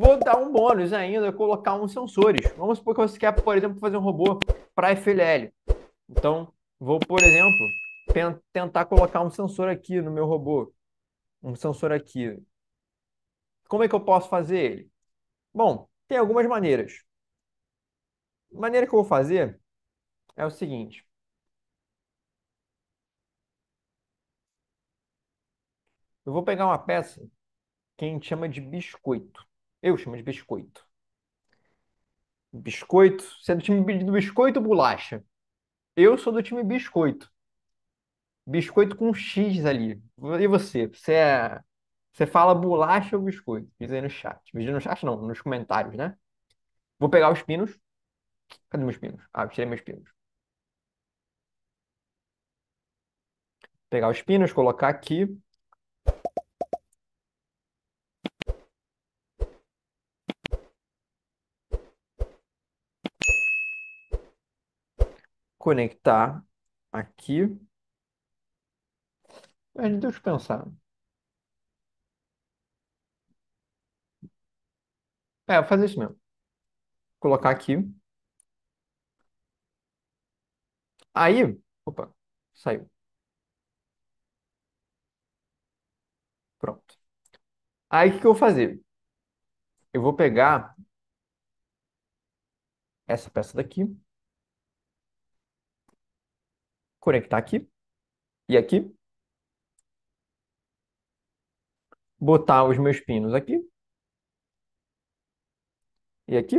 Vou dar um bônus ainda, colocar uns sensores. Vamos supor que você quer, por exemplo, fazer um robô para FLL. Então, vou, por exemplo, tentar colocar um sensor aqui no meu robô. Um sensor aqui. Como é que eu posso fazer ele? Bom, tem algumas maneiras. A maneira que eu vou fazer é o seguinte. Eu vou pegar uma peça que a gente chama de biscoito. Eu chamo de biscoito. Biscoito? Você é do time do biscoito ou bolacha? Eu sou do time biscoito. Biscoito com X ali. E você? Você é... Você fala bolacha ou biscoito? Diz aí no chat. Diz aí no chat não, nos comentários, né? Vou pegar os pinos. Cadê meus pinos? Ah, tirei meus pinos. Vou pegar os pinos, colocar aqui. conectar aqui. Mas deixa eu pensar. É, vou fazer isso mesmo. Colocar aqui. Aí, opa, saiu. Pronto. Aí, o que eu vou fazer? Eu vou pegar essa peça daqui conectar aqui e aqui, botar os meus pinos aqui e aqui.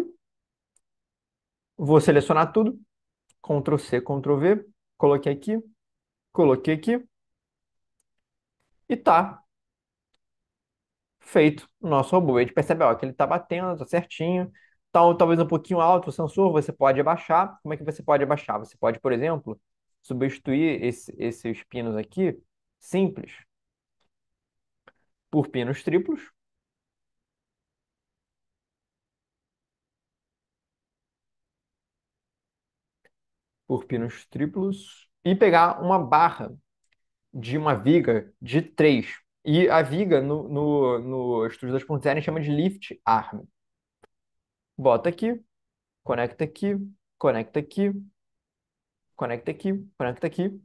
Vou selecionar tudo, Ctrl C, Ctrl V, coloquei aqui, coloquei aqui e tá feito o nosso robô. A gente percebe ó, que ele está batendo, está certinho, tá, talvez um pouquinho alto o sensor, você pode abaixar. Como é que você pode abaixar? Você pode, por exemplo, substituir esse, esses pinos aqui simples por pinos triplos. Por pinos triplos. E pegar uma barra de uma viga de 3. E a viga no, no, no Estudos 2.0 chama de lift arm. Bota aqui, conecta aqui, conecta aqui, conecta aqui, conecta aqui,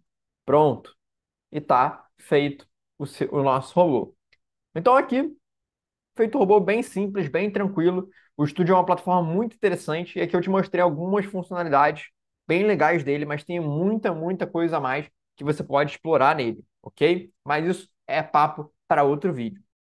pronto. E tá feito o, seu, o nosso robô. Então aqui, feito o robô bem simples, bem tranquilo. O Studio é uma plataforma muito interessante e aqui eu te mostrei algumas funcionalidades bem legais dele, mas tem muita, muita coisa a mais que você pode explorar nele, ok? Mas isso é papo para outro vídeo.